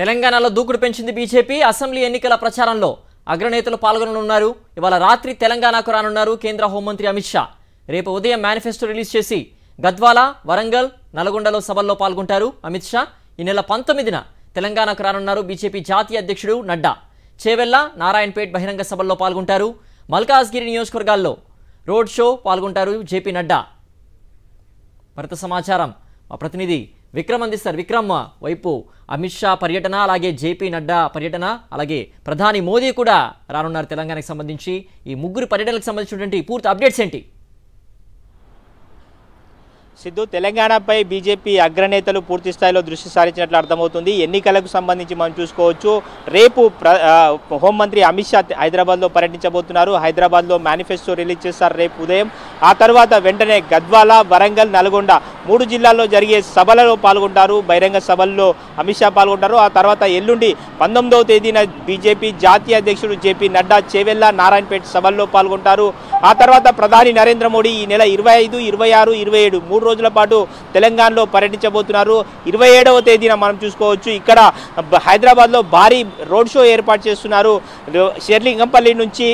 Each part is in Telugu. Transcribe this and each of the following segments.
తెలంగాణలో దూకుడు పెంచింది బీజేపీ అసెంబ్లీ ఎన్నికల ప్రచారంలో అగ్రనేతలు పాల్గొననున్నారు ఇవాళ రాత్రి తెలంగాణకు రానున్నారు కేంద్ర హోంమంత్రి అమిత్ షా రేపు ఉదయం మేనిఫెస్టో రిలీజ్ చేసి గద్వాల వరంగల్ నల్గొండలో సభల్లో పాల్గొంటారు అమిత్ షా ఈ నెల పంతొమ్మిదిన తెలంగాణకు రానున్నారు బీజేపీ జాతీయ అధ్యక్షుడు నడ్డా చేవెల్ల నారాయణపేట్ బహిరంగ సభల్లో పాల్గొంటారు మల్కాజ్గిరి నియోజకవర్గాల్లో రోడ్ షో పాల్గొంటారు జేపీ నడ్డా భరత సమాచారం మా ప్రతినిధి విక్రమ్ అందిస్తారు విక్రమ్ వైపు అమిత్ షా పర్యటన అలాగే జేపీ నడ్డా పర్యటన అలాగే ప్రధాని మోదీ కూడా రానున్నారు తెలంగాణకు సంబంధించి ఈ ముగ్గురు పర్యటనకు సంబంధించినటువంటి పూర్తి అప్డేట్స్ ఏంటి సిద్ధు తెలంగాణపై బీజేపీ అగ్రనేతలు పూర్తి స్థాయిలో దృష్టి సారించినట్లు అర్థమవుతుంది ఎన్నికలకు సంబంధించి మనం చూసుకోవచ్చు రేపు హోంమంత్రి అమిత్ షా హైదరాబాద్లో పర్యటించబోతున్నారు హైదరాబాద్లో మేనిఫెస్టో రిలీజ్ చేస్తారు రేపు ఉదయం ఆ తర్వాత వెంటనే గద్వాల వరంగల్ నల్గొండ మూడు జిల్లాల్లో జరిగే సభలలో పాల్గొంటారు బహిరంగ సభల్లో అమిత్ షా పాల్గొంటారు ఆ తర్వాత ఎల్లుండి పంతొమ్మిదవ తేదీన బీజేపీ జాతీయ అధ్యక్షుడు జేపీ నడ్డా చేవెల్లా నారాయణపేట సభల్లో పాల్గొంటారు ఆ తర్వాత ప్రధాని నరేంద్ర మోడీ ఈ నెల ఇరవై ఐదు ఇరవై ఆరు ఇరవై ఏడు మూడు రోజుల పాటు తెలంగాణలో పర్యటించబోతున్నారు ఇరవై ఏడవ తేదీన మనం చూసుకోవచ్చు ఇక్కడ హైదరాబాద్లో భారీ రోడ్ షో ఏర్పాటు చేస్తున్నారు షెర్లింగంపల్లి నుంచి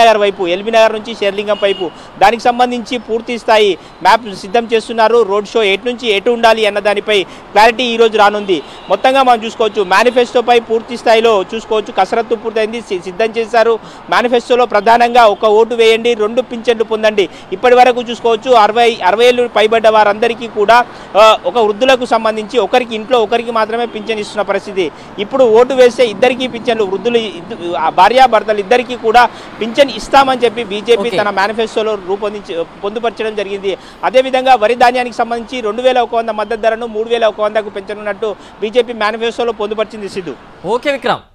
నగర్ వైపు నగర్ నుంచి షెర్లింగం వైపు దానికి సంబంధించి పూర్తి స్థాయి మ్యాప్ సిద్ధం చేస్తున్నారు రోడ్ షో ఎటు నుంచి ఎటు ఉండాలి అన్న దానిపై క్లారిటీ ఈరోజు రానుంది మొత్తంగా మనం చూసుకోవచ్చు మేనిఫెస్టోపై పూర్తి స్థాయిలో చూసుకోవచ్చు కసరత్తు పూర్తయింది సిద్ధం చేశారు మేనిఫెస్టోలో ప్రధానంగా ఒక ఓటు వేయండి రెండు పింఛన్లు పొందండి ఇప్పటి వరకు చూసుకోవచ్చు అరవై అరవై ఏళ్ళు పైబడ్డ వారందరికీ కూడా ఒక వృద్ధులకు సంబంధించి ఒకరికి ఇంట్లో ఒకరికి మాత్రమే పింఛన్ ఇస్తున్న పరిస్థితి ఇప్పుడు ఓటు వేస్తే ఇద్దరికీ పింఛన్లు వృద్ధులు భార్యాభర్తలు ఇద్దరికీ కూడా పింఛన్ ఇస్తామని చెప్పి బీజేపీ తన మేనిఫెస్టోలో రూపొందించి పొందుపరచడం జరిగింది అదేవిధంగా వరి ధాన్యానికి సంబంధించి రెండు వేల ఒక వంద మద్దతు ధరను మూడు వేల ఒక వందకు పెంచనున్నట్టు బీజేపీ మేనిఫెస్టోలో పొందుపరిచింది సిద్ధు ఓకే విక్రమ్